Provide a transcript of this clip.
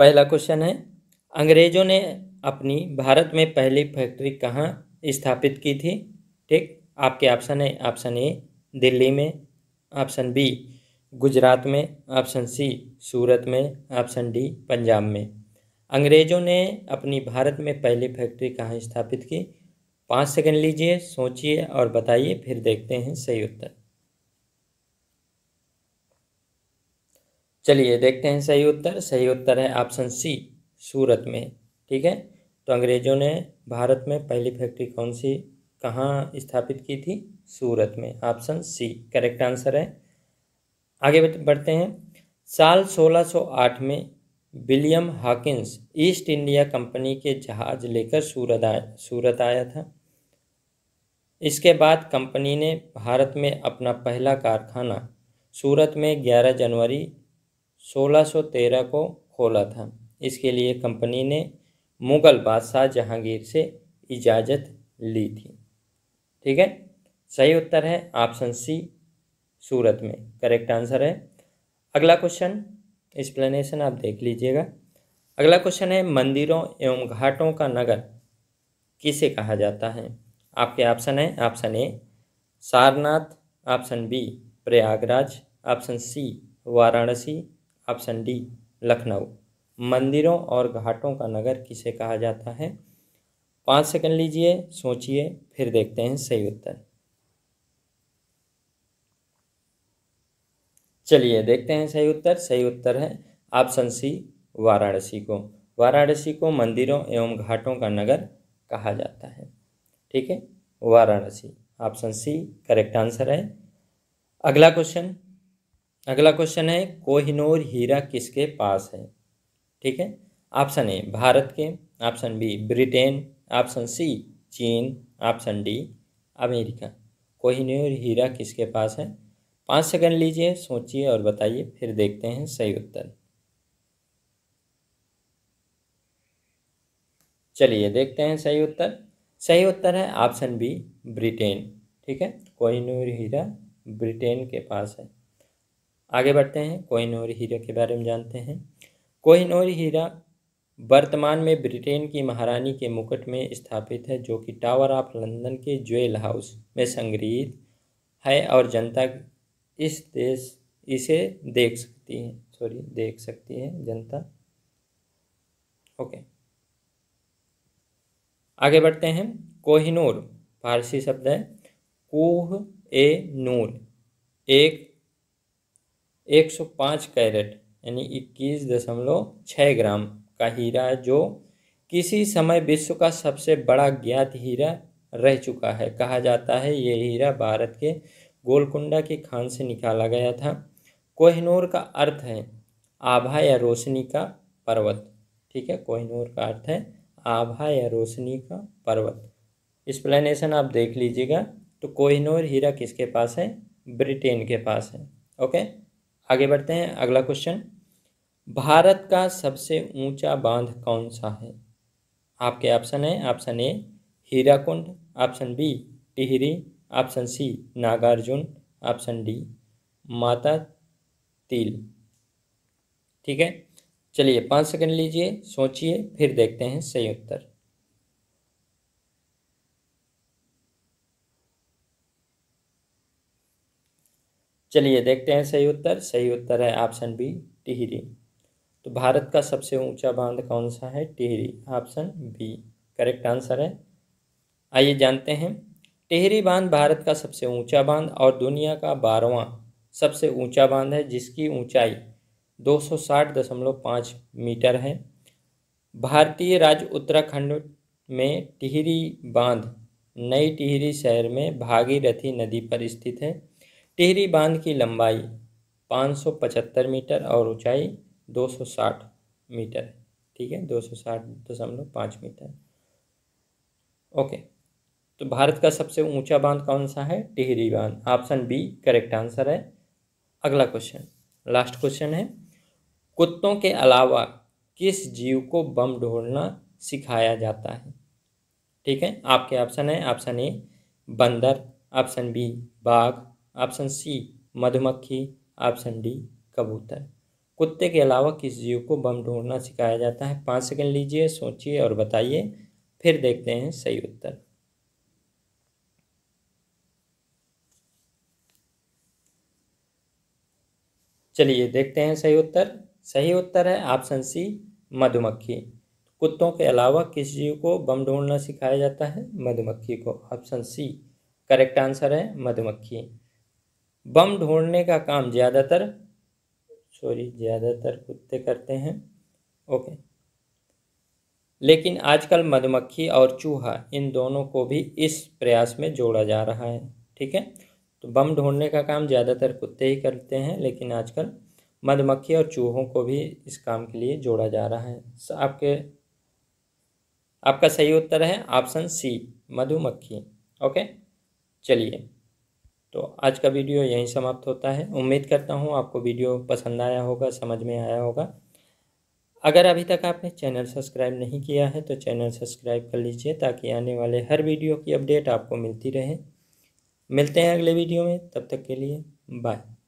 पहला क्वेश्चन है अंग्रेजों ने अपनी भारत में पहली फैक्ट्री कहाँ स्थापित की थी ठीक आपके ऑप्शन है ऑप्शन ए दिल्ली में ऑप्शन बी गुजरात में ऑप्शन सी सूरत में ऑप्शन डी पंजाब में अंग्रेज़ों ने अपनी भारत में पहली फैक्ट्री कहाँ स्थापित की पाँच सेकंड लीजिए सोचिए और बताइए फिर देखते हैं सही उत्तर चलिए देखते हैं सही उत्तर सही उत्तर है ऑप्शन सी सूरत में ठीक है तो अंग्रेज़ों ने भारत में पहली फैक्ट्री कौन सी कहाँ स्थापित की थी सूरत में ऑप्शन सी करेक्ट आंसर है आगे बढ़ते हैं साल 1608 में William Hawkins East India company के जहाज लेकर सूरत आया सूरत आया था इसके बाद कंपनी ने भारत में अपना पहला कारखाना सूरत में 11 जनवरी 1613 को खोला था इसके लिए कंपनी ने मुग़ल बादशाह जहांगीर से इजाज़त ली थी ठीक है सही उत्तर है ऑप्शन सी सूरत में करेक्ट आंसर है अगला क्वेश्चन एक्सप्लेनेशन आप देख लीजिएगा अगला क्वेश्चन है मंदिरों एवं घाटों का नगर किसे कहा जाता है आपके ऑप्शन है option A Sarnath option B Prayagraj option C Varanasi option D Lucknow मंदिरों और घाटों का नगर किसे कहा जाता है पाँच सेकंड लीजिए सोचिए फिर देखते हैं सही उत्तर चलिए देखते हैं सही उत्तर सही उत्तर है ऑप्शन सी वाराणसी को वाराणसी को मंदिरों एवं घाटों का नगर कहा जाता है ठीक है Varanasi option C correct answer है अगला क्वेश्चन अगला क्वेश्चन है कोहिनूर हीरा किसके पास है ठीक है ऑप्शन ए भारत के option B Britain option C चीन ऑप्शन डी अमेरिका कोहिनूर हीरा किसके पास है पाँच सेकंड लीजिए सोचिए और बताइए फिर देखते हैं सही उत्तर चलिए देखते हैं सही उत्तर सही उत्तर है ऑप्शन बी ब्रिटेन ठीक है कोहिनूर हीरा ब्रिटेन के पास है आगे बढ़ते हैं कोहिनूर हीरा के बारे में जानते हैं कोहिनूर हीरा वर्तमान में ब्रिटेन की महारानी के मुकुट में स्थापित है जो कि टावर ऑफ लंदन के ज्वेल हाउस में संग्रहित है और जनता इस देश इसे देख सकती है सॉरी देख सकती है जनता ओके आगे बढ़ते हैं कोहिनूर फारसी शब्द है कोह ए नूर एक 105 कैरेट यानी इक्कीस दशमलव छः ग्राम का हीरा है जो किसी समय विश्व का सबसे बड़ा ज्ञात हीरा रह चुका है कहा जाता है ये हीरा भारत के गोलकुंडा की खान से निकाला गया था कोहिनूर का अर्थ है आभा या रोशनी का पर्वत ठीक है कोहिनूर का अर्थ है आभा या रोशनी का पर्वत एक्सप्लेनेशन आप देख लीजिएगा तो कोहिनूर हीरा किसके पास है ब्रिटेन के पास है ओके आगे बढ़ते हैं अगला क्वेश्चन भारत का सबसे ऊंचा बांध कौन सा है आपके ऑप्शन है option A Hirakud option B Tehri option C Nagarjuna option D Matatila ठीक है चलिए पाँच सेकंड लीजिए सोचिए फिर देखते हैं सही उत्तर चलिए देखते हैं सही उत्तर सही उत्तर है ऑप्शन बी टिहरी तो भारत का सबसे ऊंचा बांध कौन सा है Tehri option B correct answer है आइए जानते हैं टिहरी बांध भारत का सबसे ऊंचा बांध और दुनिया का बारवा सबसे ऊंचा बांध है जिसकी ऊंचाई 260.5 मीटर है भारतीय राज्य उत्तराखंड में टिहरी बांध नई टिहरी शहर में भागीरथी नदी पर स्थित है टिहरी बांध की लंबाई 575 मीटर और ऊंचाई 260 मीटर ठीक है दो सौ साठ दशमलव पाँच मीटर ओके तो भारत का सबसे ऊंचा बांध कौन सा है टिहरी बांध ऑप्शन बी करेक्ट आंसर है अगला क्वेश्चन लास्ट क्वेश्चन है कुत्तों के अलावा किस जीव को बम ढोलना सिखाया जाता है ठीक है आपके ऑप्शन है ऑप्शन ए बंदर ऑप्शन बी बाघ ऑप्शन सी मधुमक्खी ऑप्शन डी कबूतर कुत्ते के अलावा किस जीव को बम ढूंढना सिखाया जाता है पाँच सेकंड लीजिए सोचिए और बताइए फिर देखते हैं सही उत्तर चलिए देखते हैं सही उत्तर सही उत्तर है ऑप्शन सी मधुमक्खी कुत्तों के अलावा किस जीव को बम ढूंढना सिखाया जाता है मधुमक्खी को ऑप्शन सी करेक्ट आंसर है मधुमक्खी बम ढूंढने का काम ज़्यादातर सॉरी ज़्यादातर कुत्ते करते हैं ओके लेकिन आजकल मधुमक्खी और चूहा इन दोनों को भी इस प्रयास में जोड़ा जा रहा है ठीक है तो बम ढूंढने का काम ज़्यादातर कुत्ते ही करते हैं लेकिन आजकल मधुमक्खी और चूहों को भी इस काम के लिए जोड़ा जा रहा है आपके आपका सही उत्तर है ऑप्शन सी मधुमक्खी ओके चलिए तो आज का वीडियो यहीं समाप्त होता है उम्मीद करता हूँ आपको वीडियो पसंद आया होगा समझ में आया होगा अगर अभी तक आपने चैनल सब्सक्राइब नहीं किया है तो चैनल सब्सक्राइब कर लीजिए ताकि आने वाले हर वीडियो की अपडेट आपको मिलती रहे मिलते हैं अगले वीडियो में तब तक के लिए बाय